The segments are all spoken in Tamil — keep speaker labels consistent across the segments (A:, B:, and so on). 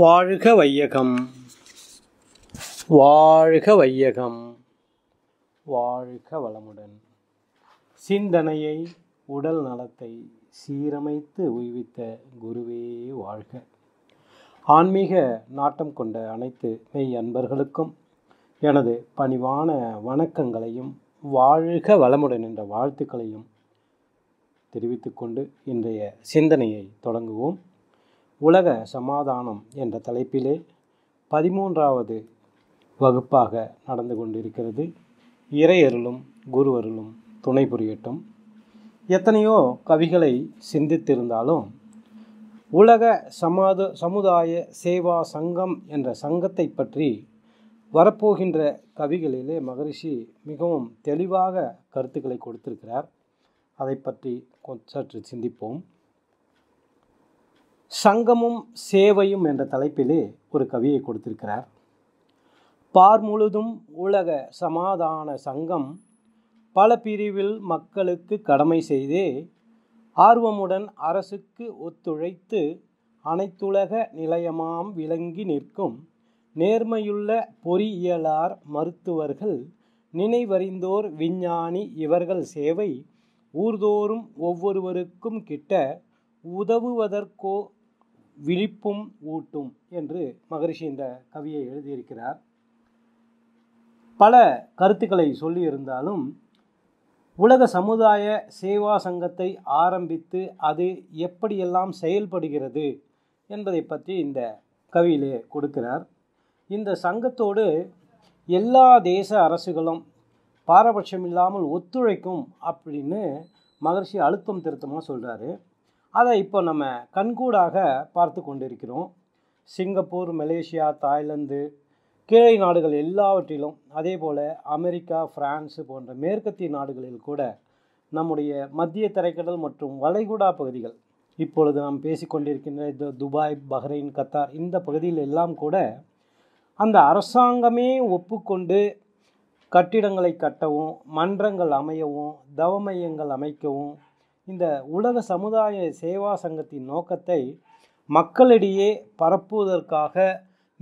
A: வாழ்க வையகம் வாழ்க வையகம் வாழ்க வளமுடன் சிந்தனையை உடல் நலத்தை சீரமைத்து உய்வித்த குருவே வாழ்க ஆன்மீக நாட்டம் கொண்ட அனைத்து மெய் அன்பர்களுக்கும் எனது பணிவான வணக்கங்களையும் வாழ்க வளமுடன் என்ற வாழ்த்துக்களையும் தெரிவித்துக்கொண்டு இன்றைய சிந்தனையை தொடங்குவோம் உலக சமாதானம் என்ற தலைப்பிலே பதிமூன்றாவது வகுப்பாக நடந்து கொண்டிருக்கிறது இறையருளும் குருவருளும் துணை புரியட்டும் எத்தனையோ கவிகளை சிந்தித்திருந்தாலும் உலக சமாத சமுதாய சேவா சங்கம் என்ற சங்கத்தை பற்றி வரப்போகின்ற கவிகளிலே மகரிஷி மிகவும் தெளிவாக கருத்துக்களை கொடுத்திருக்கிறார் அதை பற்றி சற்று சிந்திப்போம் சங்கமும் சேவையும் என்ற தலைப்பிலே ஒரு கவியை கொடுத்திருக்கிறார் பார் முழுதும் உலக சமாதான சங்கம் பல பிரிவில் மக்களுக்கு கடமை செய்தே ஆர்வமுடன் அரசுக்கு ஒத்துழைத்து அனைத்துலக நிலையமாம் விளங்கி நிற்கும் நேர்மையுள்ள பொறியியலார் மருத்துவர்கள் நினைவறிந்தோர் விஞ்ஞானி இவர்கள் சேவை ஊர்தோறும் ஒவ்வொருவருக்கும் கிட்ட உதவுவதற்கோ விழிப்பும் ஊட்டும் என்று மகரிஷி இந்த கவியை எழுதியிருக்கிறார் பல கருத்துக்களை சொல்லியிருந்தாலும் உலக சமுதாய சேவா சங்கத்தை ஆரம்பித்து அது எப்படியெல்லாம் செயல்படுகிறது என்பதை பற்றி இந்த கவியிலே கொடுக்கிறார் இந்த சங்கத்தோடு எல்லா தேச அரசுகளும் பாரபட்சம் இல்லாமல் ஒத்துழைக்கும் அப்படின்னு மகர்ஷி அழுத்தம் திருத்தமாக சொல்கிறாரு அதை இப்போ நம்ம கண்கூடாக பார்த்து கொண்டிருக்கிறோம் சிங்கப்பூர் மலேசியா தாய்லாந்து கீழே நாடுகள் எல்லாவற்றிலும் அதே போல் அமெரிக்கா பிரான்ஸ் போன்ற மேற்கத்திய நாடுகளில் கூட நம்முடைய மத்திய தரைக்கடல் மற்றும் வளைகுடா பகுதிகள் இப்பொழுது நாம் பேசிக்கொண்டிருக்கின்ற இந்த துபாய் பஹ்ரைன் கத்தார் இந்த பகுதியில் எல்லாம் கூட அந்த அரசாங்கமே ஒப்புக்கொண்டு கட்டிடங்களை கட்டவும் மன்றங்கள் அமையவும் தவ மையங்கள் அமைக்கவும் இந்த உலக சமுதாய சேவா சங்கத்தின் நோக்கத்தை மக்களிடையே பரப்புவதற்காக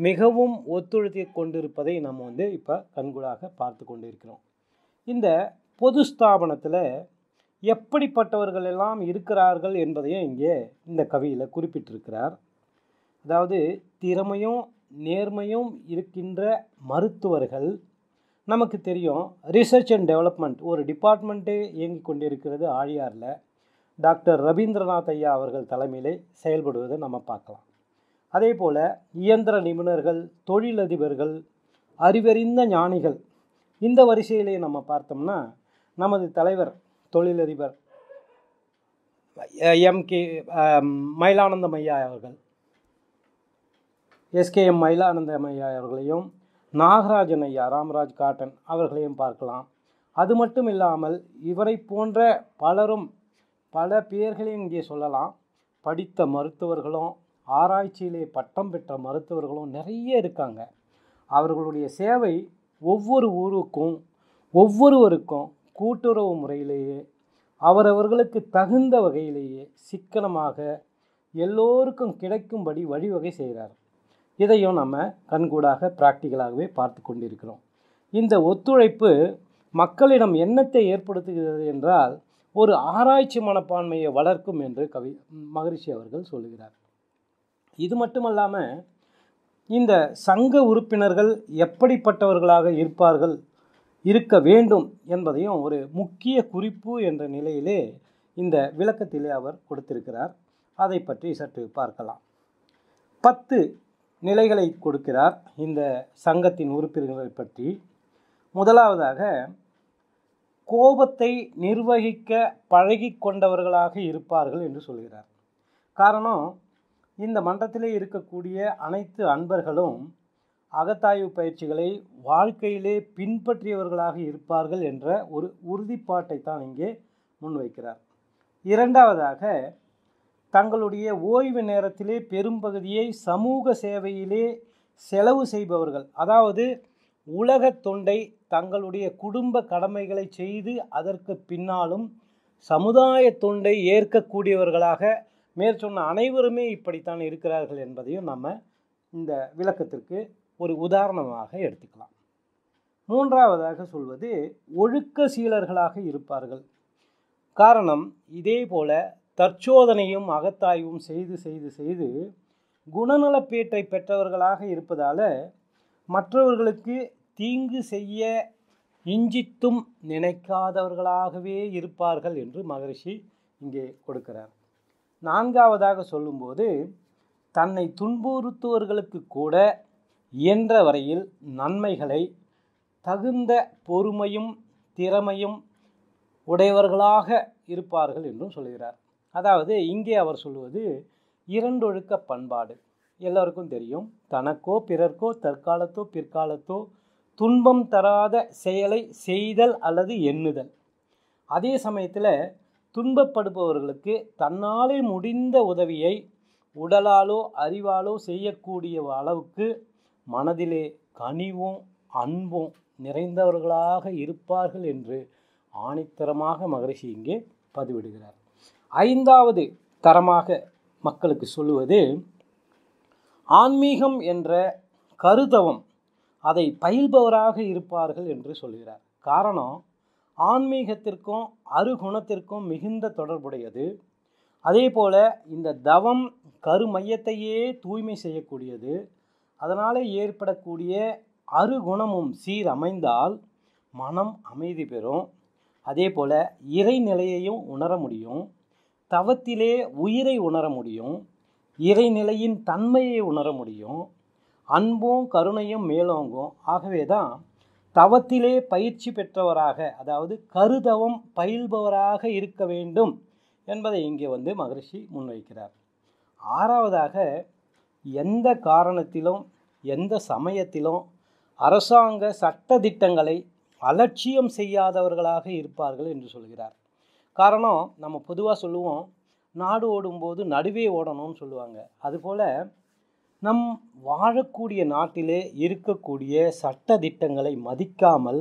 A: மிகவும் ஒத்துழைத்து கொண்டிருப்பதை நம்ம வந்து இப்போ கண்கூடாக பார்த்து கொண்டு இருக்கிறோம் இந்த பொது ஸ்தாபனத்தில் எப்படிப்பட்டவர்கள் எல்லாம் இருக்கிறார்கள் என்பதையும் இங்கே இந்த கவியில் குறிப்பிட்டிருக்கிறார் அதாவது திறமையும் நேர்மையும் இருக்கின்ற மருத்துவர்கள் நமக்கு தெரியும் ரிசர்ச் அண்ட் டெவலப்மெண்ட் ஒரு டிபார்ட்மெண்ட்டே இயங்கி கொண்டிருக்கிறது ஆழியாரில் டாக்டர் ரவீந்திரநாத் ஐயா அவர்கள் தலைமையிலே செயல்படுவதை நம்ம பார்க்கலாம் அதே போல் இயந்திர நிபுணர்கள் தொழிலதிபர்கள் அறிவறிந்த ஞானிகள் இந்த வரிசையிலே நம்ம பார்த்தோம்னா நமது தலைவர் தொழிலதிபர் எம் கே மயிலானந்தம் ஐயா அவர்கள் எஸ்கேஎம் மயிலானந்தம் ஐயா அவர்களையும் நாகராஜன் ஐயா ராமராஜ் காட்டன் அவர்களையும் பார்க்கலாம் அது மட்டும் இல்லாமல் இவரை போன்ற பலரும் பல பேர்களை இங்கே சொல்லலாம் படித்த மருத்துவர்களும் ஆராய்ச்சியிலே பட்டம் பெற்ற மருத்துவர்களும் நிறைய இருக்காங்க அவர்களுடைய சேவை ஒவ்வொரு ஊருக்கும் ஒவ்வொருவருக்கும் கூட்டுறவு முறையிலேயே அவரவர்களுக்கு தகுந்த வகையிலேயே சிக்கனமாக எல்லோருக்கும் கிடைக்கும்படி வழிவகை செய்கிறார் இதையும் நம்ம கண்கூடாக ப்ராக்டிக்கலாகவே பார்த்து கொண்டிருக்கிறோம் இந்த ஒத்துழைப்பு மக்களிடம் எண்ணத்தை ஏற்படுத்துகிறது என்றால் ஒரு ஆராய்ச்சி மனப்பான்மையை வளர்க்கும் என்று கவி மகரிஷி அவர்கள் சொல்லுகிறார் இது மட்டுமல்லாமல் இந்த சங்க உறுப்பினர்கள் எப்படிப்பட்டவர்களாக இருப்பார்கள் இருக்க வேண்டும் என்பதையும் ஒரு முக்கிய குறிப்பு என்ற நிலையிலே இந்த விளக்கத்திலே அவர் கொடுத்திருக்கிறார் அதை பற்றி சற்று பார்க்கலாம் பத்து நிலைகளை கொடுக்கிறார் இந்த சங்கத்தின் உறுப்பினர்களை பற்றி முதலாவதாக கோபத்தை நிர்வகிக்க பழகி கொண்டவர்களாக இருப்பார்கள் என்று சொல்கிறார் காரணம் இந்த மன்றத்திலே இருக்கக்கூடிய அனைத்து அன்பர்களும் அகத்தாய்வு பயிற்சிகளை வாழ்க்கையிலே பின்பற்றியவர்களாக இருப்பார்கள் என்ற ஒரு உறுதிப்பாட்டை தான் இங்கே முன்வைக்கிறார் இரண்டாவதாக தங்களுடைய ஓய்வு நேரத்திலே பெரும்பகுதியை சமூக சேவையிலே செலவு செய்பவர்கள் அதாவது உலக தொண்டை தங்களுடைய குடும்ப கடமைகளை செய்து அதற்கு பின்னாலும் சமுதாய தொண்டை ஏற்கக்கூடியவர்களாக மேற்சொன்ன அனைவருமே இப்படித்தான் இருக்கிறார்கள் என்பதையும் நம்ம இந்த விளக்கத்திற்கு ஒரு உதாரணமாக எடுத்துக்கலாம் மூன்றாவதாக சொல்வது ஒழுக்க சீலர்களாக இருப்பார்கள் காரணம் இதே போல தற்சோதனையும் அகத்தாய்வும் செய்து செய்து செய்து குணநலப்பேட்டை பெற்றவர்களாக இருப்பதால் மற்றவர்களுக்கு தீங்கு செய்ய இஞ்சித்தும் நினைக்காதவர்களாகவே இருப்பார்கள் என்று மகரிஷி இங்கே கொடுக்கிறார் நான்காவதாக சொல்லும்போது தன்னை துன்புறுத்துவர்களுக்கு கூட இயன்ற வரையில் நன்மைகளை தகுந்த பொறுமையும் திறமையும் உடையவர்களாக இருப்பார்கள் என்றும் சொல்கிறார் அதாவது இங்கே அவர் சொல்வது இரண்டொழுக்க பண்பாடு எல்லோருக்கும் தெரியும் தனக்கோ பிறர்க்கோ தற்காலத்தோ பிற்காலத்தோ துன்பம் தராத செயலை செய்தல் அல்லது எண்ணுதல் அதே சமயத்தில் துன்பப்படுபவர்களுக்கு தன்னாலே முடிந்த உதவியை உடலாலோ அறிவாலோ செய்யக்கூடிய அளவுக்கு மனதிலே கனிவும் அன்பும் நிறைந்தவர்களாக இருப்பார்கள் என்று ஆணித்தரமாக மகரிஷி இங்கே பதிவிடுகிறார் ஐந்தாவது தரமாக மக்களுக்கு சொல்லுவது ஆன்மீகம் என்ற கருதவம் அதை பயில்பவராக இருப்பார்கள் என்று சொல்கிறார் காரணம் ஆன்மீகத்திற்கும் அருகுணத்திற்கும் மிகுந்த தொடர்புடையது அதே போல் இந்த தவம் கருமையத்தையே தூய்மை செய்யக்கூடியது அதனால் ஏற்படக்கூடிய அருகுணமும் சீரமைந்தால் மனம் அமைதி பெறும் அதே போல் இறைநிலையையும் உணர முடியும் தவத்திலே உயிரை உணர முடியும் இறைநிலையின் தன்மையை உணர முடியும் அன்பும் கருணையும் மேலோங்கும் ஆகவே தான் தவத்திலே பயிற்சி பெற்றவராக அதாவது கருதவம் பயில்பவராக இருக்க வேண்டும் என்பதை இங்கே வந்து மகரிஷி முன்வைக்கிறார் ஆறாவதாக எந்த காரணத்திலும் எந்த சமயத்திலும் அரசாங்க சட்ட திட்டங்களை அலட்சியம் செய்யாதவர்களாக இருப்பார்கள் என்று சொல்கிறார் காரணம் நம்ம பொதுவாக சொல்லுவோம் நாடு ஓடும்போது நடுவே ஓடணும்னு சொல்லுவாங்க அதுபோல் நம் வாழக்கூடிய நாட்டிலே இருக்கக்கூடிய சட்ட திட்டங்களை மதிக்காமல்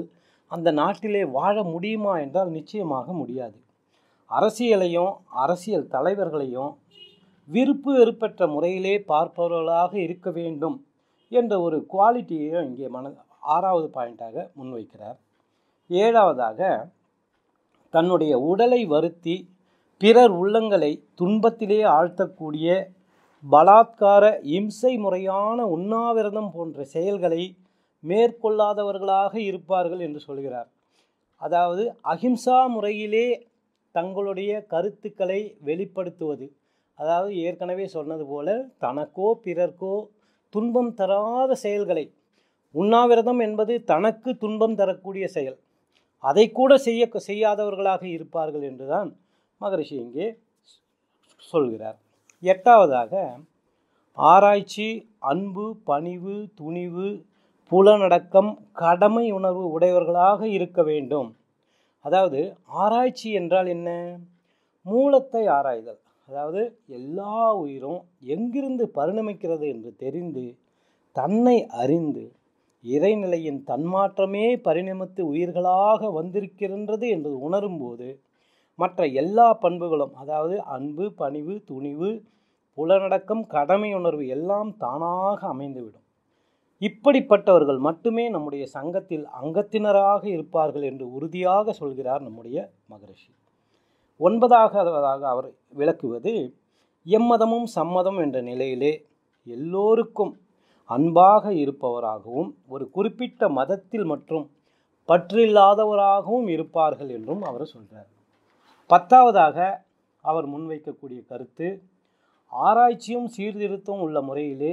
A: அந்த நாட்டிலே வாழ முடியுமா என்றால் நிச்சயமாக முடியாது அரசியலையும் அரசியல் தலைவர்களையும் விருப்பு வெறுப்பற்ற முறையிலே பார்ப்பவர்களாக இருக்க வேண்டும் என்ற ஒரு குவாலிட்டியையும் இங்கே மன ஆறாவது பாயிண்ட்டாக முன்வைக்கிறார் ஏழாவதாக தன்னுடைய உடலை வருத்தி பிறர் உள்ளங்களை துன்பத்திலே ஆழ்த்தக்கூடிய பலாத்கார இம்சை முறையான உண்ணாவிரதம் போன்ற செயல்களை மேற்கொள்ளாதவர்களாக இருப்பார்கள் என்று சொல்கிறார் அதாவது அகிம்சா முறையிலே தங்களுடைய கருத்துக்களை வெளிப்படுத்துவது அதாவது ஏற்கனவே சொன்னது போல தனக்கோ பிறர்க்கோ துன்பம் தராத செயல்களை உண்ணாவிரதம் என்பது தனக்கு துன்பம் தரக்கூடிய செயல் அதை கூட செய்ய செய்யாதவர்களாக இருப்பார்கள் என்றுதான் மகரிஷி இங்கே சொல்கிறார் எட்டாவதாக ஆராய்ச்சி அன்பு பணிவு துணிவு புலனடக்கம் கடமை உணர்வு உடையவர்களாக இருக்க வேண்டும் அதாவது ஆராய்ச்சி என்றால் என்ன மூலத்தை ஆராய்தல் அதாவது எல்லா உயிரும் எங்கிருந்து பரிணமிக்கிறது என்று தெரிந்து தன்னை அறிந்து இறைநிலையின் தன்மாற்றமே பரிணமித்து உயிர்களாக வந்திருக்கின்றது என்று உணரும்போது மற்ற எல்லா பண்புகளும் அதாவது அன்பு பணிவு துணிவு புலநடக்கம் கடமை உணர்வு எல்லாம் தானாக அமைந்துவிடும் இப்படிப்பட்டவர்கள் மட்டுமே நம்முடைய சங்கத்தில் அங்கத்தினராக இருப்பார்கள் என்று உறுதியாக சொல்கிறார் நம்முடைய மகரிஷி ஒன்பதாகவதாக அவர் விளக்குவது எம்மதமும் சம்மதம் என்ற நிலையிலே எல்லோருக்கும் அன்பாக இருப்பவராகவும் ஒரு குறிப்பிட்ட மதத்தில் மற்றும் பற்றில்லாதவராகவும் இருப்பார்கள் என்றும் அவர் சொல்கிறார் பத்தாவதாக அவர் முன்வைக்கக்கூடிய கருத்து ஆராய்ச்சியும் சீர்திருத்தம் உள்ள முறையிலே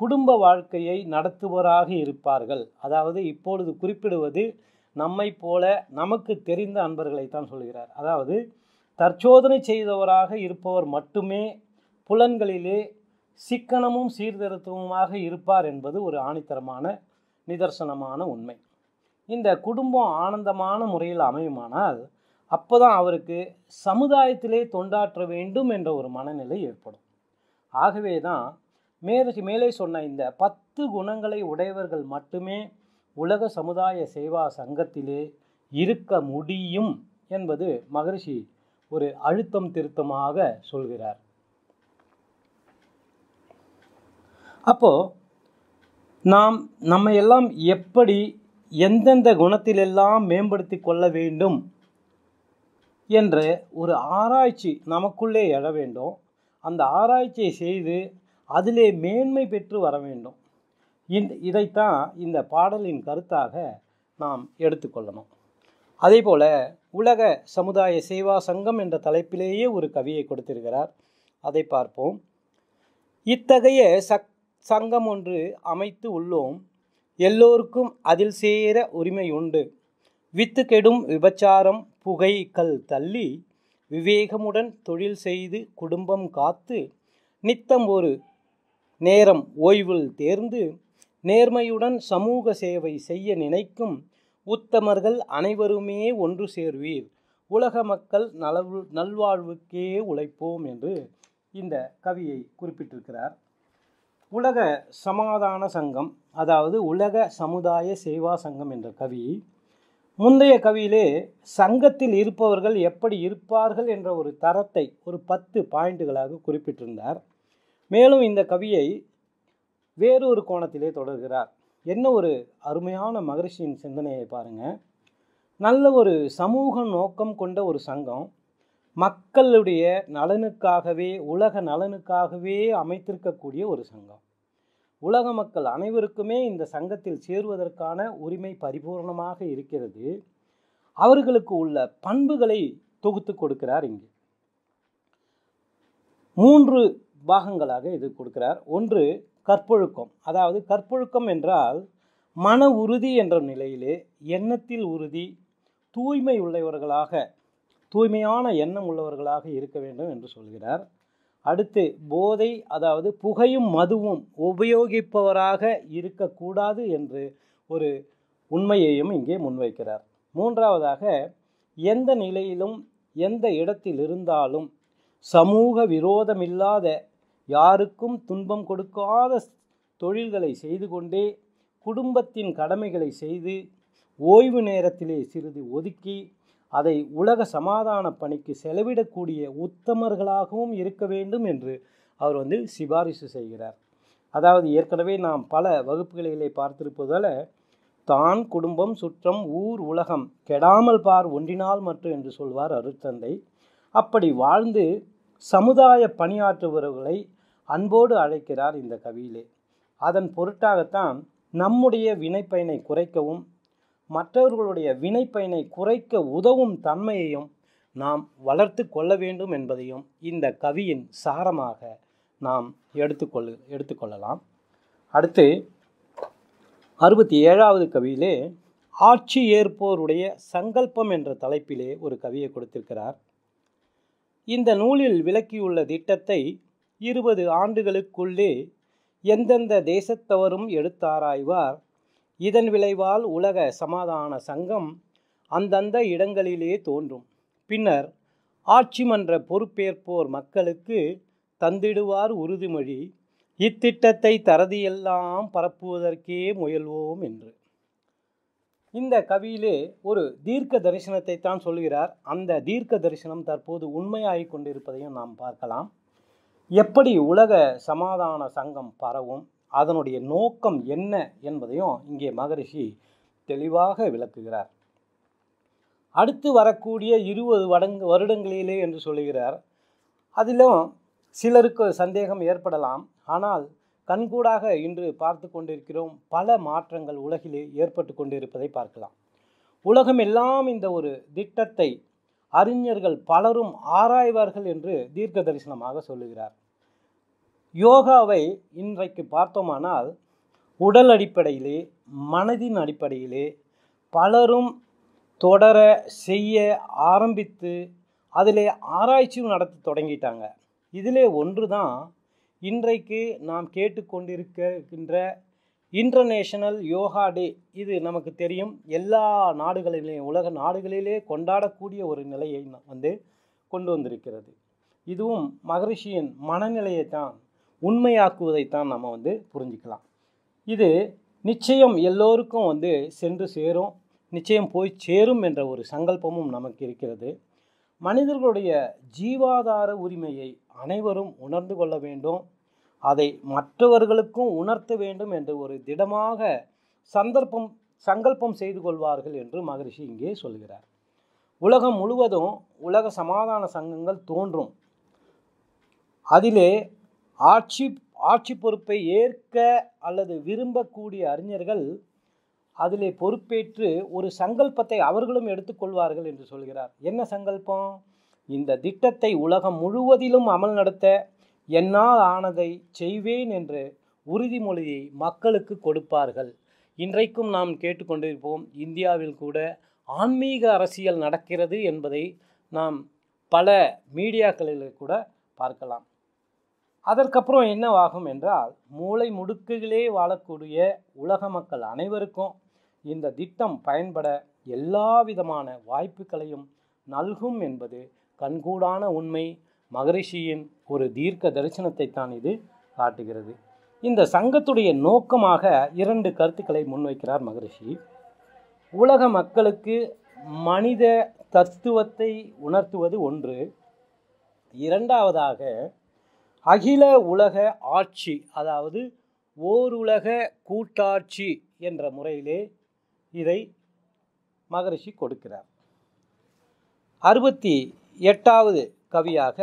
A: குடும்ப வாழ்க்கையை நடத்துவராக இருப்பார்கள் அதாவது இப்பொழுது குறிப்பிடுவது நம்மை போல நமக்கு தெரிந்த அன்பர்களைத்தான் சொல்கிறார் அதாவது தற்சோதனை செய்தவராக இருப்பவர் மட்டுமே புலன்களிலே சிக்கனமும் சீர்திருத்தமுமாக இருப்பார் என்பது ஒரு ஆணித்தரமான நிதர்சனமான உண்மை இந்த குடும்பம் ஆனந்தமான முறையில் அமையுமானால் அப்போ தான் அவருக்கு சமுதாயத்திலே தொண்டாற்ற வேண்டும் என்ற ஒரு மனநிலை ஏற்படும் ஆகவே தான் மேற்கு மேலே சொன்ன இந்த பத்து குணங்களை உடையவர்கள் மட்டுமே உலக சமுதாய சேவா சங்கத்திலே இருக்க முடியும் என்பது மகரிஷி ஒரு அழுத்தம் திருத்தமாக சொல்கிறார் அப்போ நாம் நம்ம எல்லாம் எப்படி எந்தெந்த குணத்திலெல்லாம் மேம்படுத்தி கொள்ள வேண்டும் என்று ஒரு ஆராய்ச்சி நமக்குள்ளே எழ வேண்டும் அந்த ஆராய்ச்சியை செய்து அதிலே மேன்மை பெற்று வர வேண்டும் இந்த இதைத்தான் இந்த பாடலின் கருத்தாக நாம் எடுத்துக்கொள்ளணும் அதே போல் உலக சமுதாய சேவா சங்கம் என்ற தலைப்பிலேயே ஒரு கவியை கொடுத்திருக்கிறார் அதை பார்ப்போம் இத்தகைய சக் சங்கம் ஒன்று அமைத்து உள்ளோம் எல்லோருக்கும் அதில் சேர உரிமை உண்டு வித்து கெடும் விபச்சாரம் கல் தள்ளி விவேகமுடன் தொழில் செய்து குடும்பம் காத்து நித்தம் ஒரு நேரம் ஓய்வில் தேர்ந்து நேர்மையுடன் சமூக சேவை செய்ய நினைக்கும் உத்தமர்கள் அனைவருமே ஒன்று சேர்வீர் உலக மக்கள் நலவு நல்வாழ்வுக்கே உழைப்போம் என்று இந்த கவியை குறிப்பிட்டிருக்கிறார் உலக சமாதான சங்கம் அதாவது உலக சமுதாய சேவா சங்கம் என்ற கவி முந்தைய கவியிலே சங்கத்தில் இருப்பவர்கள் எப்படி இருப்பார்கள் என்ற ஒரு தரத்தை ஒரு பத்து பாயிண்ட்டுகளாக குறிப்பிட்டிருந்தார் மேலும் இந்த கவியை வேறொரு கோணத்திலே தொடர்கிறார் என்ன ஒரு அருமையான மகரிஷியின் சிந்தனையை பாருங்கள் நல்ல ஒரு சமூக நோக்கம் கொண்ட ஒரு சங்கம் மக்களுடைய நலனுக்காகவே உலக நலனுக்காகவே அமைத்திருக்கக்கூடிய ஒரு சங்கம் உலக மக்கள் அனைவருக்குமே இந்த சங்கத்தில் சேருவதற்கான உரிமை பரிபூர்ணமாக இருக்கிறது அவர்களுக்கு உள்ள பண்புகளை தொகுத்து கொடுக்கிறார் இங்கு மூன்று பாகங்களாக இது கொடுக்கிறார் ஒன்று கற்பொழுக்கம் அதாவது கற்பொழுக்கம் என்றால் மன உறுதி என்ற நிலையிலே எண்ணத்தில் உறுதி தூய்மை உள்ளவர்களாக தூய்மையான எண்ணம் உள்ளவர்களாக இருக்க வேண்டும் என்று சொல்கிறார் அடுத்து போதை அதாவது புகையும் மதுவும் உபயோகிப்பவராக இருக்கக்கூடாது என்று ஒரு உண்மையையும் இங்கே முன்வைக்கிறார் மூன்றாவதாக எந்த நிலையிலும் எந்த இடத்தில் இருந்தாலும் சமூக விரோதமில்லாத யாருக்கும் துன்பம் கொடுக்காத தொழில்களை செய்து கொண்டே குடும்பத்தின் கடமைகளை செய்து ஓய்வு நேரத்திலே சிறிது ஒதுக்கி அதை உலக சமாதான பணிக்கு செலவிடக்கூடிய உத்தமர்களாகவும் இருக்க வேண்டும் என்று அவர் வந்து சிபாரிசு செய்கிறார் அதாவது ஏற்கனவே நாம் பல வகுப்புகளிலே பார்த்திருப்பதால் தான் குடும்பம் சுற்றம் ஊர் உலகம் கெடாமல் பார் ஒன்றினால் மற்றும் என்று சொல்வார் அருத்தந்தை அப்படி வாழ்ந்து சமுதாய பணியாற்றுபவர்களை அன்போடு அழைக்கிறார் இந்த கவியிலே அதன் பொருட்டாகத்தான் நம்முடைய வினைப்பயனை குறைக்கவும் மற்றவர்களுடைய வினைப்பயனை குறைக்க உதவும் தன்மையையும் நாம் வளர்த்து கொள்ள வேண்டும் என்பதையும் இந்த கவியின் சாரமாக நாம் எடுத்துக்கொள்ள எடுத்துக்கொள்ளலாம் அடுத்து அறுபத்தி ஏழாவது கவியிலே ஆட்சி ஏற்போருடைய சங்கல்பம் என்ற தலைப்பிலே ஒரு கவியை கொடுத்திருக்கிறார் இந்த நூலில் விளக்கியுள்ள திட்டத்தை இருபது ஆண்டுகளுக்குள்ளே எந்தெந்த தேசத்தவரும் எடுத்தாராய்வார் இதன் விளைவால் உலக சமாதான சங்கம் அந்தந்த இடங்களிலே தோன்றும் பின்னர் ஆட்சி மன்ற பொறுப்பேற்போர் மக்களுக்கு தந்திடுவார் உறுதிமொழி இத்திட்டத்தை தரதியெல்லாம் பரப்புவதற்கே முயல்வோம் என்று இந்த கவியிலே ஒரு தீர்க்க தரிசனத்தை தான் சொல்கிறார் அந்த தீர்க்க தரிசனம் தற்போது உண்மையாகி கொண்டிருப்பதையும் நாம் பார்க்கலாம் எப்படி உலக சமாதான சங்கம் பரவும் அதனுடைய நோக்கம் என்ன என்பதையும் இங்கே மகரிஷி தெளிவாக விளக்குகிறார் அடுத்து வரக்கூடிய இருபது வடங்கு வருடங்களிலே என்று சொல்லுகிறார் அதிலும் சிலருக்கு சந்தேகம் ஏற்படலாம் ஆனால் கண்கூடாக இன்று பார்த்து கொண்டிருக்கிறோம் பல மாற்றங்கள் உலகிலே ஏற்பட்டு கொண்டிருப்பதை பார்க்கலாம் உலகம் எல்லாம் இந்த ஒரு திட்டத்தை அறிஞர்கள் பலரும் ஆராய்வார்கள் என்று தீர்க்க தரிசனமாக சொல்லுகிறார் யோகாவை இன்றைக்கு பார்த்தோமானால் உடல் அடிப்படையிலே மனதின் அடிப்படையிலே பலரும் தொடர செய்ய ஆரம்பித்து அதில் ஆராய்ச்சியும் நடத்த தொடங்கிட்டாங்க இதிலே ஒன்று தான் இன்றைக்கு நாம் கேட்டுக்கொண்டிருக்கின்ற இன்டர்நேஷனல் யோகா டே இது நமக்கு தெரியும் எல்லா நாடுகளிலேயும் உலக நாடுகளிலே கொண்டாடக்கூடிய ஒரு நிலையை வந்து கொண்டு வந்திருக்கிறது இதுவும் மகரிஷியின் மனநிலையை தான் உண்மையாக்குவதைத்தான் நம்ம வந்து புரிஞ்சுக்கலாம் இது நிச்சயம் எல்லோருக்கும் வந்து சென்று சேரும் நிச்சயம் போய் சேரும் என்ற ஒரு சங்கல்பமும் நமக்கு இருக்கிறது மனிதர்களுடைய ஜீவாதார உரிமையை அனைவரும் உணர்ந்து கொள்ள வேண்டும் அதை மற்றவர்களுக்கும் உணர்த்த வேண்டும் என்று ஒரு திடமாக சந்தர்ப்பம் சங்கல்பம் செய்து கொள்வார்கள் என்று மகரிஷி இங்கே சொல்கிறார் உலகம் முழுவதும் உலக சமாதான சங்கங்கள் தோன்றும் அதிலே ஆட்சி ஆட்சி பொறுப்பை ஏற்க அல்லது விரும்பக்கூடிய அறிஞர்கள் அதிலே பொறுப்பேற்று ஒரு சங்கல்பத்தை அவர்களும் எடுத்துக்கொள்வார்கள் என்று சொல்கிறார் என்ன சங்கல்பம் இந்த திட்டத்தை உலகம் முழுவதிலும் அமல் நடத்த என்னால் ஆனதை செய்வேன் என்று உறுதிமொழியை மக்களுக்கு கொடுப்பார்கள் இன்றைக்கும் நாம் கேட்டுக்கொண்டிருப்போம் இந்தியாவில் கூட ஆன்மீக அரசியல் நடக்கிறது என்பதை நாம் பல மீடியாக்களில் கூட பார்க்கலாம் அதற்கப்புறம் என்னவாகும் என்றால் மூளை முடுக்குகளே வாழக்கூடிய உலக மக்கள் அனைவருக்கும் இந்த திட்டம் பயன்பட எல்லா விதமான வாய்ப்புகளையும் நல்கும் என்பது கண்கூடான உண்மை மகரிஷியின் ஒரு தீர்க்க தரிசனத்தை தான் இது காட்டுகிறது இந்த சங்கத்துடைய நோக்கமாக இரண்டு கருத்துக்களை முன்வைக்கிறார் மகரிஷி உலக மக்களுக்கு மனித தத்துவத்தை உணர்த்துவது ஒன்று இரண்டாவதாக அகில உலக ஆட்சி அதாவது ஓருலக கூட்டாட்சி என்ற முறையிலே இதை மகரிஷி கொடுக்கிறார் அறுபத்தி எட்டாவது கவியாக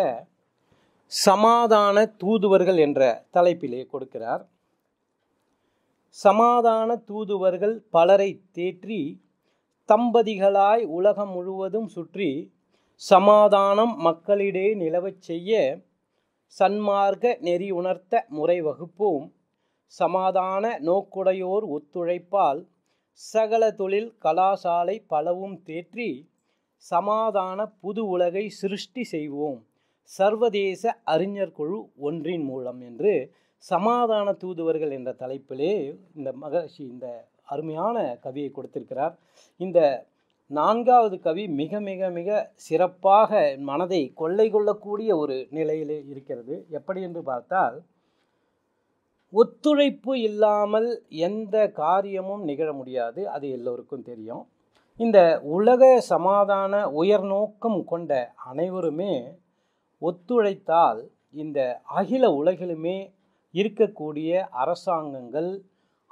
A: சமாதான தூதுவர்கள் என்ற தலைப்பிலே கொடுக்கிறார் சமாதான தூதுவர்கள் பலரை தேற்றி தம்பதிகளாய் உலகம் முழுவதும் சுற்றி சமாதானம் மக்களிடையே நிலவச் செய்ய சன்மார்க்க நெறி உணர்த்த முறை வகுப்போம் சமாதான நோக்குடையோர் ஒத்துழைப்பால் சகல தொழில் கலாசாலை பலவும் தேற்றி சமாதான புது உலகை சிருஷ்டி செய்வோம் சர்வதேச அறிஞர் குழு ஒன்றின் மூலம் என்று சமாதான தூதுவர்கள் என்ற தலைப்பிலே இந்த மகர்ஷி இந்த அருமையான கவியை கொடுத்திருக்கிறார் இந்த நான்காவது கவி மிக மிக மிக சிறப்பாக மனதை கொள்ளை கொள்ளக்கூடிய ஒரு நிலையிலே இருக்கிறது எப்படி என்று பார்த்தால் ஒத்துழைப்பு இல்லாமல் எந்த காரியமும் நிகழ முடியாது அது எல்லோருக்கும் தெரியும் இந்த உலக சமாதான உயர்நோக்கம் கொண்ட அனைவருமே ஒத்துழைத்தால் இந்த அகில உலகிலுமே இருக்கக்கூடிய அரசாங்கங்கள்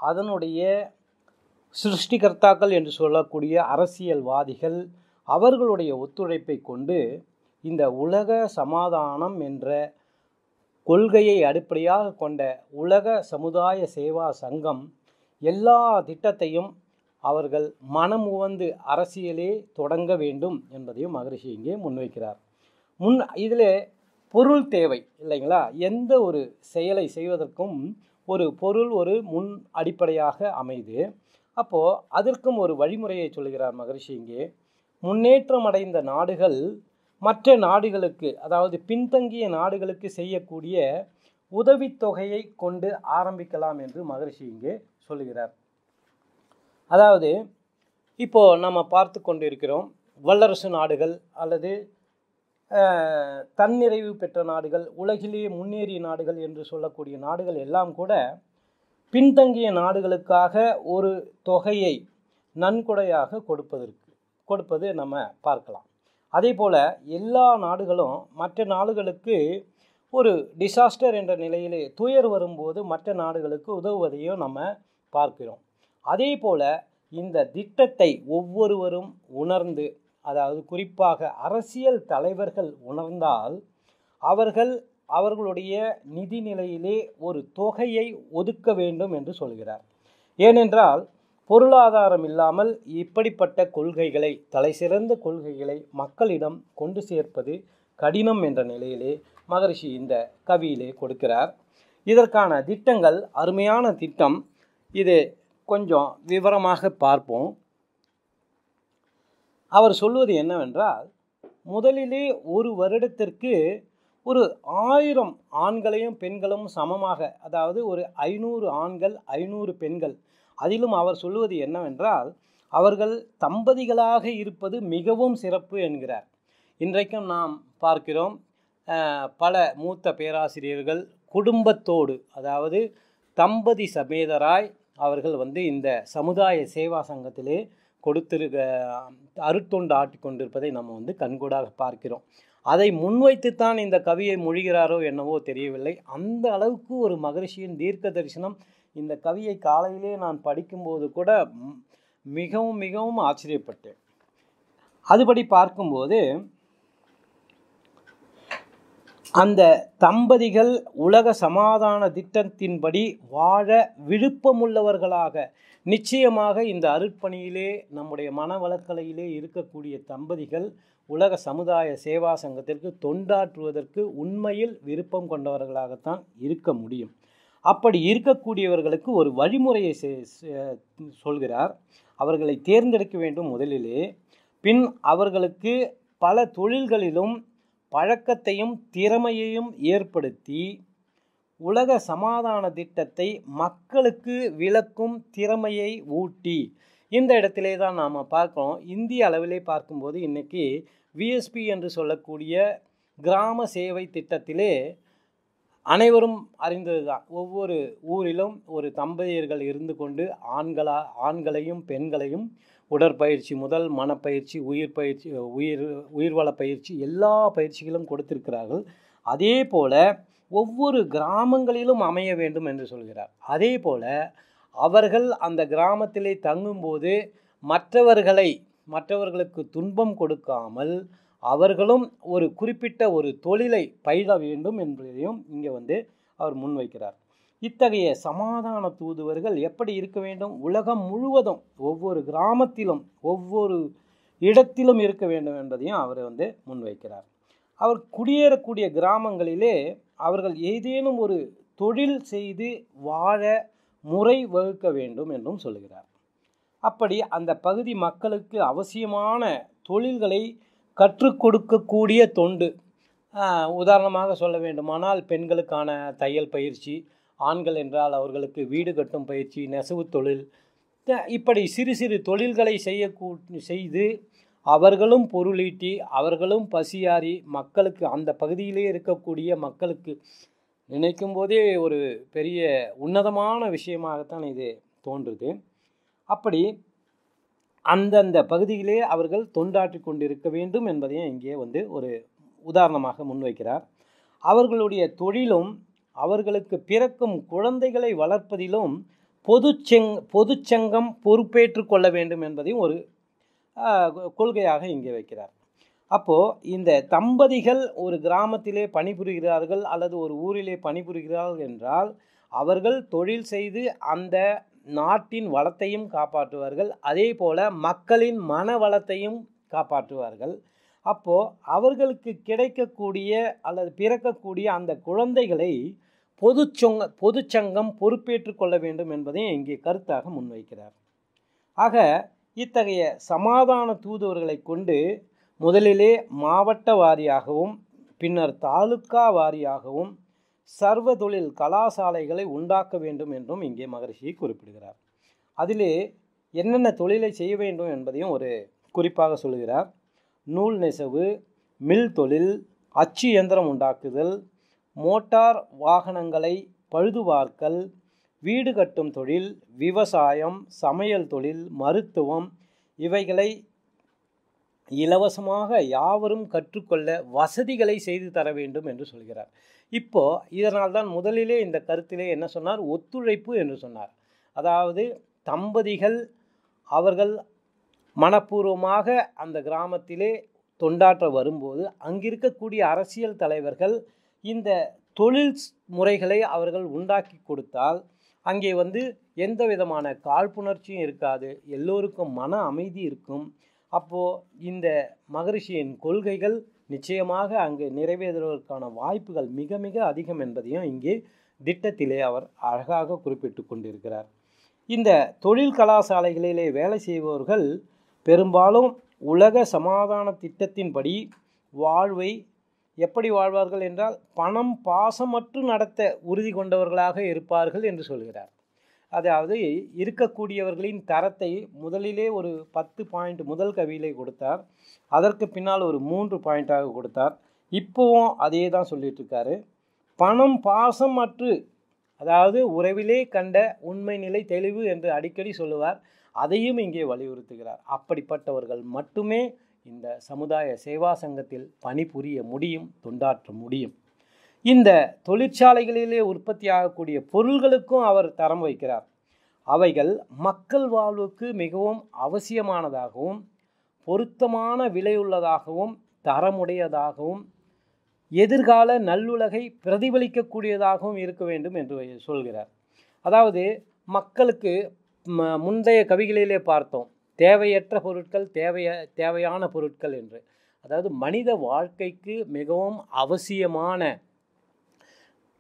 A: அதனுடைய சிருஷ்டிகர்த்தாக்கள் என்று சொல்லக்கூடிய அரசியல்வாதிகள் அவர்களுடைய ஒத்துழைப்பை கொண்டு இந்த உலக சமாதானம் என்ற கொள்கையை அடிப்படையாக கொண்ட உலக சமுதாய சேவா சங்கம் எல்லா திட்டத்தையும் அவர்கள் மனம் உவந்து அரசியலே தொடங்க வேண்டும் என்பதையும் மகரிஷி இங்கே முன்வைக்கிறார் முன் இதில் பொருள் தேவை இல்லைங்களா எந்த ஒரு செயலை செய்வதற்கும் ஒரு பொருள் ஒரு முன் அடிப்படையாக அமைது அப்போது அதற்கும் ஒரு வழிமுறையை சொல்கிறார் மகரிஷி இங்கே முன்னேற்றம் அடைந்த நாடுகள் மற்ற நாடுகளுக்கு அதாவது பின்தங்கிய நாடுகளுக்கு செய்யக்கூடிய உதவித்தொகையை கொண்டு ஆரம்பிக்கலாம் என்று மகரிஷி இங்கே சொல்லுகிறார் அதாவது இப்போது நம்ம பார்த்து கொண்டு இருக்கிறோம் வல்லரசு நாடுகள் அல்லது தன்னிறைவு பெற்ற நாடுகள் உலகிலேயே முன்னேறிய நாடுகள் என்று சொல்லக்கூடிய நாடுகள் எல்லாம் கூட பின்தங்கிய நாடுகளுக்காக ஒரு தொகையை நன்கொடையாக கொடுப்பதற்கு கொடுப்பது நம்ம பார்க்கலாம் அதே போல் எல்லா நாடுகளும் மற்ற நாடுகளுக்கு ஒரு டிசாஸ்டர் என்ற நிலையிலே துயர் வரும்போது மற்ற நாடுகளுக்கு உதவுவதையும் நம்ம பார்க்கிறோம் அதே போல் இந்த திட்டத்தை ஒவ்வொருவரும் உணர்ந்து அதாவது குறிப்பாக அரசியல் தலைவர்கள் உணர்ந்தால் அவர்கள் அவர்களுடைய நிதி நிலையிலே ஒரு தொகையை ஒதுக்க வேண்டும் என்று சொல்கிறார் ஏனென்றால் பொருளாதாரம் இல்லாமல் இப்படிப்பட்ட கொள்கைகளை தலை சிறந்த கொள்கைகளை மக்களிடம் கொண்டு சேர்ப்பது கடினம் என்ற நிலையிலே மகரிஷி இந்த கவியிலே கொடுக்கிறார் இதற்கான திட்டங்கள் அருமையான திட்டம் இது கொஞ்சம் விவரமாக பார்ப்போம் அவர் சொல்வது என்னவென்றால் முதலிலே ஒரு வருடத்திற்கு ஒரு ஆயிரம் ஆண்களையும் பெண்களும் சமமாக அதாவது ஒரு ஐநூறு ஆண்கள் ஐநூறு பெண்கள் அதிலும் அவர் சொல்லுவது என்னவென்றால் அவர்கள் தம்பதிகளாக இருப்பது மிகவும் சிறப்பு என்கிறார் இன்றைக்கும் நாம் பார்க்கிறோம் பல மூத்த பேராசிரியர்கள் குடும்பத்தோடு அதாவது தம்பதி சமேதராய் அவர்கள் வந்து இந்த சமுதாய சேவா சங்கத்திலே கொடுத்திருக்க அருத்தொண்டு ஆட்டி கொண்டிருப்பதை நம்ம வந்து கண்கூடாக பார்க்கிறோம் அதை முன்வைத்துத்தான் இந்த கவியை மொழிகிறாரோ என்னவோ தெரியவில்லை அந்த அளவுக்கு ஒரு மகரிஷியின் தீர்க்க தரிசனம் இந்த கவியை காலையிலே நான் படிக்கும்போது கூட மிகவும் மிகவும் ஆச்சரியப்பட்டேன் அதுபடி பார்க்கும்போது அந்த தம்பதிகள் உலக சமாதான திட்டத்தின்படி வாழ விழுப்பமுள்ளவர்களாக நிச்சயமாக இந்த அருட்பணியிலே நம்முடைய மன வளக்கலையிலே இருக்கக்கூடிய தம்பதிகள் உலக சமுதாய சேவா சங்கத்திற்கு தொண்டாற்றுவதற்கு உண்மையில் விருப்பம் கொண்டவர்களாகத்தான் இருக்க முடியும் அப்படி இருக்கக்கூடியவர்களுக்கு ஒரு வழிமுறையை சொல்கிறார் அவர்களை தேர்ந்தெடுக்க வேண்டும் முதலிலே பின் அவர்களுக்கு பல தொழில்களிலும் பழக்கத்தையும் திறமையையும் ஏற்படுத்தி உலக சமாதான திட்டத்தை மக்களுக்கு விளக்கும் திறமையை ஊட்டி இந்த இடத்திலே தான் நாம் பார்க்குறோம் இந்திய அளவிலே பார்க்கும்போது இன்றைக்கி விஎஸ்பி என்று சொல்லக்கூடிய கிராம சேவை திட்டத்திலே அனைவரும் அறிந்தது தான் ஒவ்வொரு ஊரிலும் ஒரு தம்பதியர்கள் இருந்து கொண்டு ஆண்களா ஆண்களையும் பெண்களையும் உடற்பயிற்சி முதல் மனப்பயிற்சி உயிர் பயிற்சி உயிர் உயிர்வள பயிற்சி எல்லா பயிற்சிகளும் கொடுத்திருக்கிறார்கள் அதே போல் ஒவ்வொரு கிராமங்களிலும் அமைய வேண்டும் என்று சொல்கிறார் அதே போல் அவர்கள் அந்த கிராமத்திலே தங்கும்போது மற்றவர்களை மற்றவர்களுக்கு துன்பம் கொடுக்காமல் அவர்களும் ஒரு குறிப்பிட்ட ஒரு தொழிலை பயில வேண்டும் என்பதையும் இங்கே வந்து அவர் முன்வைக்கிறார் இத்தகைய சமாதான தூதுவர்கள் எப்படி இருக்க வேண்டும் உலகம் முழுவதும் ஒவ்வொரு கிராமத்திலும் ஒவ்வொரு இடத்திலும் இருக்க வேண்டும் என்பதையும் அவர் வந்து முன்வைக்கிறார் அவர் குடியேறக்கூடிய கிராமங்களிலே அவர்கள் ஏதேனும் ஒரு தொழில் செய்து வாழ முறை வகுக்க வேண்டும் என்றும் சொல்கிறார் அப்படி அந்த பகுதி மக்களுக்கு அவசியமான தொழில்களை கற்றுக் கொடுக்கக்கூடிய தொண்டு உதாரணமாக சொல்ல வேண்டுமானால் பெண்களுக்கான தையல் பயிற்சி ஆண்கள் என்றால் அவர்களுக்கு வீடு கட்டும் பயிற்சி நெசவு தொழில் இப்படி சிறு சிறு தொழில்களை செய்ய செய்து அவர்களும் பொருளீட்டி அவர்களும் பசியாரி மக்களுக்கு அந்த பகுதியிலே இருக்கக்கூடிய மக்களுக்கு நினைக்கும் போதே ஒரு பெரிய உன்னதமான விஷயமாகத்தான் இது தோன்றுது அப்படி அந்தந்த பகுதியிலே அவர்கள் தொண்டாற்றி கொண்டிருக்க வேண்டும் என்பதையும் இங்கே வந்து ஒரு உதாரணமாக முன்வைக்கிறார் அவர்களுடைய தொழிலும் அவர்களுக்கு பிறக்கும் குழந்தைகளை வளர்ப்பதிலும் செங் பொதுச்சங்கம் பொறுப்பேற்று கொள்ள வேண்டும் என்பதையும் ஒரு கொள்கையாக இங்கே வைக்கிறார் அப்போது இந்த தம்பதிகள் ஒரு கிராமத்திலே பணிபுரிகிறார்கள் அல்லது ஒரு ஊரிலே பணிபுரிகிறார்கள் என்றால் அவர்கள் தொழில் செய்து அந்த நாட்டின் வளத்தையும் காப்பாற்றுவார்கள் அதே போல் மக்களின் மன வளத்தையும் காப்பாற்றுவார்கள் அப்போது அவர்களுக்கு கிடைக்கக்கூடிய அல்லது பிறக்கக்கூடிய அந்த குழந்தைகளை சொங்க பொதுச்சங்கம் பொறுப்பேற்றுக்கொள்ள கொள்ள வேண்டும் என்பதையும் இங்கே கருத்தாக முன்வைக்கிறார் ஆக இத்தகைய சமாதான தூதுவர்களை கொண்டு முதலிலே மாவட்ட வாரியாகவும் பின்னர் தாலுக்கா வாரியாகவும் சர்வ தொழில் கலாசாலைகளை உண்டாக்க வேண்டும் என்றும் இங்கே மகரிஷி குறிப்பிடுகிறார் அதிலே என்னென்ன தொழிலை செய்ய வேண்டும் என்பதையும் ஒரு குறிப்பாக சொல்கிறார் நூல் நெசவு மில் தொழில் அச்சு இயந்திரம் உண்டாக்குதல் மோட்டார் வாகனங்களை பழுதுபார்க்கல் வீடு கட்டும் தொழில் விவசாயம் சமையல் தொழில் மருத்துவம் இவைகளை இலவசமாக யாவரும் கற்றுக்கொள்ள வசதிகளை செய்து தர வேண்டும் என்று சொல்கிறார் இப்போ இதனால்தான் முதலிலே இந்த கருத்திலே என்ன சொன்னார் ஒத்துழைப்பு என்று சொன்னார் அதாவது தம்பதிகள் அவர்கள் மனப்பூர்வமாக அந்த கிராமத்திலே தொண்டாற்ற வரும்போது அங்கிருக்கக்கூடிய அரசியல் தலைவர்கள் இந்த தொழில் முறைகளை அவர்கள் உண்டாக்கி கொடுத்தால் அங்கே வந்து எந்த விதமான காழ்ப்புணர்ச்சியும் இருக்காது எல்லோருக்கும் மன அமைதி இருக்கும் அப்போது இந்த மகரிஷியின் கொள்கைகள் நிச்சயமாக அங்கு நிறைவேறுவதற்கான வாய்ப்புகள் மிக மிக அதிகம் என்பதையும் இங்கே திட்டத்திலே அவர் அழகாக குறிப்பிட்டு கொண்டிருக்கிறார் இந்த தொழில் கலாசாலைகளிலே வேலை செய்பவர்கள் பெரும்பாலும் உலக சமாதான திட்டத்தின்படி வாழ்வை எப்படி வாழ்வார்கள் என்றால் பணம் பாசமற்று நடத்த உறுதி கொண்டவர்களாக இருப்பார்கள் என்று சொல்கிறார் அதாவது இருக்கக்கூடியவர்களின் தரத்தை முதலிலே ஒரு பத்து பாயிண்ட் முதல் கவியிலே கொடுத்தார் அதற்கு பின்னால் ஒரு மூன்று பாயிண்ட்டாக கொடுத்தார் இப்போவும் அதே தான் சொல்லிட்டுருக்காரு பணம் பாசமற்று அதாவது உறவிலே கண்ட உண்மை நிலை தெளிவு என்று அடிக்கடி சொல்லுவார் அதையும் இங்கே வலியுறுத்துகிறார் அப்படிப்பட்டவர்கள் மட்டுமே இந்த சமுதாய சேவா சங்கத்தில் பணிபுரிய முடியும் தொண்டாற்ற முடியும் இந்த தொழிற்சாலைகளிலே உற்பத்தி ஆகக்கூடிய பொருள்களுக்கும் அவர் தரம் வைக்கிறார் அவைகள் மக்கள் வாழ்வுக்கு மிகவும் அவசியமானதாகவும் பொருத்தமான விலையுள்ளதாகவும் தரமுடையதாகவும் எதிர்கால நல்லுலகை பிரதிபலிக்கக்கூடியதாகவும் இருக்க வேண்டும் என்று சொல்கிறார் அதாவது மக்களுக்கு முந்தைய கவிகளிலே பார்த்தோம் தேவையற்ற பொருட்கள் தேவைய தேவையான பொருட்கள் என்று அதாவது மனித வாழ்க்கைக்கு மிகவும் அவசியமான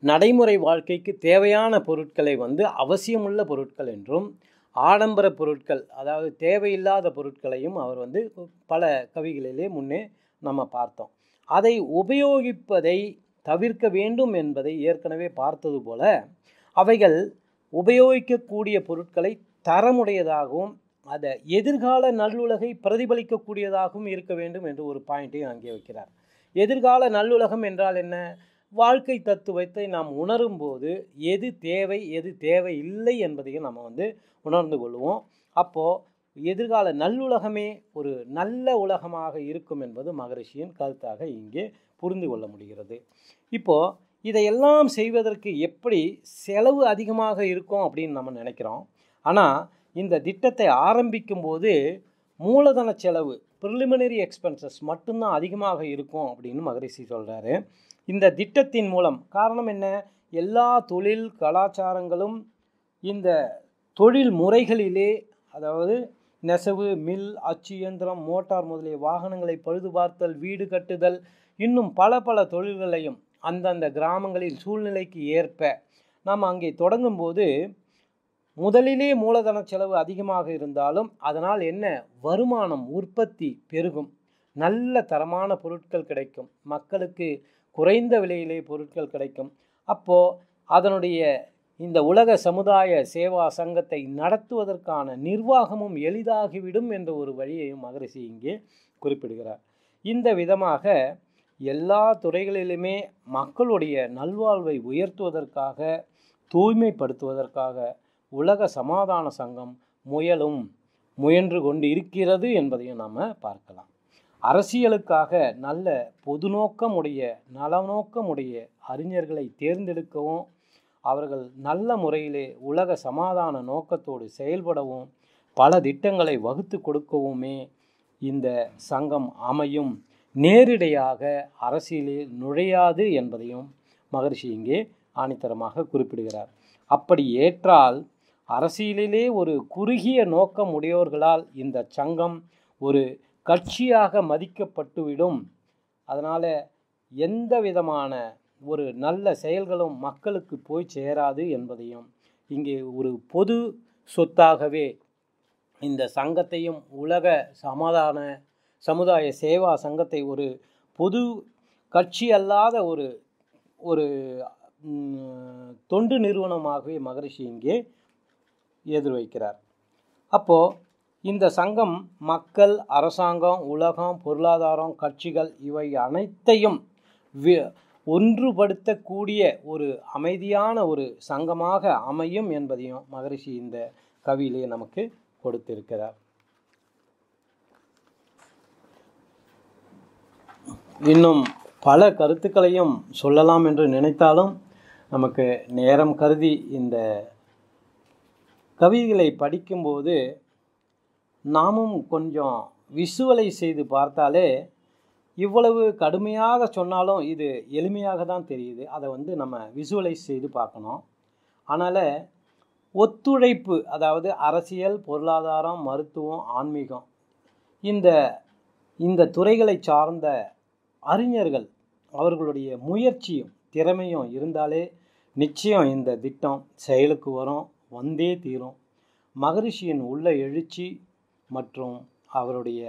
A: நடைமுறை வாழ்க்கைக்கு தேவையான பொருட்களை வந்து அவசியமுள்ள பொருட்கள் என்றும் ஆடம்பர பொருட்கள் அதாவது தேவையில்லாத பொருட்களையும் அவர் வந்து பல கவிகளிலே முன்னே நம்ம பார்த்தோம் அதை உபயோகிப்பதை தவிர்க்க வேண்டும் என்பதை ஏற்கனவே பார்த்தது போல அவைகள் உபயோகிக்கக்கூடிய பொருட்களை தரமுடையதாகவும் அதை எதிர்கால நல்லுலகை பிரதிபலிக்கக்கூடியதாகவும் இருக்க வேண்டும் என்று ஒரு பாயிண்ட்டையும் அங்கே வைக்கிறார் எதிர்கால நல்லுலகம் என்றால் என்ன வாழ்க்கை தத்துவத்தை நாம் உணரும் போது எது தேவை எது தேவை இல்லை என்பதையும் நம்ம வந்து உணர்ந்து கொள்வோம் அப்போது எதிர்கால நல்லுலகமே ஒரு நல்ல உலகமாக இருக்கும் என்பது மகரிஷியின் கருத்தாக இங்கே புரிந்து கொள்ள முடிகிறது இப்போது இதையெல்லாம் செய்வதற்கு எப்படி செலவு அதிகமாக இருக்கும் அப்படின்னு நம்ம நினைக்கிறோம் ஆனால் இந்த திட்டத்தை ஆரம்பிக்கும் போது மூலதன செலவு ப்ரிலிமினரி எக்ஸ்பென்சஸ் மட்டும்தான் அதிகமாக இருக்கும் அப்படின்னு மகரிஷி சொல்கிறாரு இந்த திட்டத்தின் மூலம் காரணம் என்ன எல்லா தொழில் கலாச்சாரங்களும் இந்த தொழில் முறைகளிலே அதாவது நெசவு மில் அச்சு இயந்திரம் மோட்டார் முதலிய வாகனங்களை பழுதுபார்த்தல் வீடு கட்டுதல் இன்னும் பல பல தொழில்களையும் அந்தந்த கிராமங்களில் சூழ்நிலைக்கு ஏற்ப நாம் அங்கே தொடங்கும்போது முதலிலே மூலதன செலவு அதிகமாக இருந்தாலும் அதனால் என்ன வருமானம் உற்பத்தி பெருகும் நல்ல தரமான பொருட்கள் கிடைக்கும் மக்களுக்கு குறைந்த விலையிலே பொருட்கள் கிடைக்கும் அப்போது அதனுடைய இந்த உலக சமுதாய சேவா சங்கத்தை நடத்துவதற்கான நிர்வாகமும் எளிதாகிவிடும் என்ற ஒரு வழியையும் மகரிஷி இங்கே குறிப்பிடுகிறார் இந்த விதமாக எல்லா துறைகளிலுமே மக்களுடைய நல்வாழ்வை உயர்த்துவதற்காக தூய்மைப்படுத்துவதற்காக உலக சமாதான சங்கம் முயலும் முயன்று கொண்டு இருக்கிறது என்பதையும் நாம் பார்க்கலாம் அரசியலுக்காக நல்ல பொது நோக்கமுடைய நலநோக்கமுடைய அறிஞர்களை தேர்ந்தெடுக்கவும் அவர்கள் நல்ல முறையிலே உலக சமாதான நோக்கத்தோடு செயல்படவும் பல திட்டங்களை வகுத்து கொடுக்கவுமே இந்த சங்கம் அமையும் நேரிடையாக அரசியலில் நுழையாது என்பதையும் மகர்ஷி இங்கே ஆணித்தரமாக குறிப்பிடுகிறார் அப்படி ஏற்றால் அரசியலிலே ஒரு குறுகிய நோக்கம் உடையவர்களால் இந்த சங்கம் ஒரு கட்சியாக மதிக்கப்பட்டுவிடும் அதனால் எந்த விதமான ஒரு நல்ல செயல்களும் மக்களுக்கு போய் சேராது என்பதையும் இங்கே ஒரு பொது சொத்தாகவே இந்த சங்கத்தையும் உலக சமாதான சமுதாய சேவா சங்கத்தை ஒரு பொது கட்சி அல்லாத ஒரு ஒரு தொண்டு நிறுவனமாகவே மகரிஷி இங்கே எதிர் வைக்கிறார் அப்போது இந்த சங்கம் மக்கள் அரசாங்கம் உலகம் பொருளாதாரம் கட்சிகள் இவை அனைத்தையும் ஒன்றுபடுத்தக்கூடிய ஒரு அமைதியான ஒரு சங்கமாக அமையும் என்பதையும் மகரிஷி இந்த கவியிலே நமக்கு கொடுத்திருக்கிறார் இன்னும் பல கருத்துக்களையும் சொல்லலாம் என்று நினைத்தாலும் நமக்கு நேரம் கருதி இந்த கவிதைகளை படிக்கும்போது நாமும் கொஞ்சம் விஷுவலைஸ் செய்து பார்த்தாலே இவ்வளவு கடுமையாக சொன்னாலும் இது எளிமையாக தான் தெரியுது அதை வந்து நம்ம விசுவலைஸ் செய்து பார்க்கணும் அதனால் ஒத்துழைப்பு அதாவது அரசியல் பொருளாதாரம் மருத்துவம் ஆன்மீகம் இந்த இந்த துறைகளை சார்ந்த அறிஞர்கள் அவர்களுடைய முயற்சியும் திறமையும் இருந்தாலே நிச்சயம் இந்த திட்டம் செயலுக்கு வரும் வந்தே தீரும் மகரிஷியின் உள்ள எழுச்சி மற்றும் அவருடைய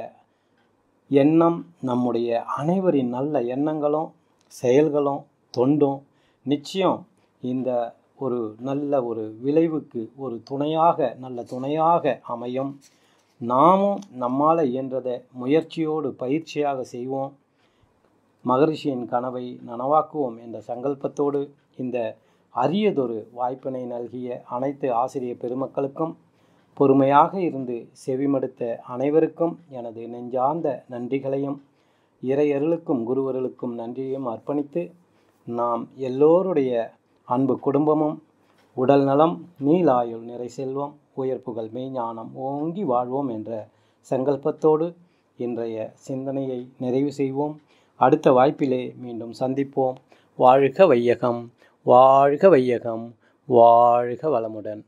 A: எண்ணம் நம்முடைய அனைவரின் நல்ல எண்ணங்களும் செயல்களும் தொண்டும் நிச்சயம் இந்த ஒரு நல்ல ஒரு விளைவுக்கு ஒரு துணையாக நல்ல துணையாக அமையும் நாமும் நம்மால் இயன்றதை முயற்சியோடு பயிற்சியாக செய்வோம் மகரிஷியின் கனவை நனவாக்குவோம் என்ற சங்கல்பத்தோடு இந்த அரியதொரு வாய்ப்பினை நல்கிய அனைத்து ஆசிரிய பெருமக்களுக்கும் பொறுமையாக இருந்து செவிமடுத்த அனைவருக்கும் எனது நெஞ்சார்ந்த நன்றிகளையும் இறையருளுக்கும் குருவருளுக்கும் நன்றியையும் அர்ப்பணித்து நாம் எல்லோருடைய அன்பு குடும்பமும் உடல் நலம் நீலாயுள் நிறை செல்வம் உயர் புகழ் மெய்ஞானம் ஓங்கி வாழ்வோம் என்ற சங்கல்பத்தோடு இன்றைய சிந்தனையை நிறைவு செய்வோம் அடுத்த வாய்ப்பிலே மீண்டும் சந்திப்போம் வாழ்க வையகம் வாழ்க வையகம் வாழ்க வளமுடன்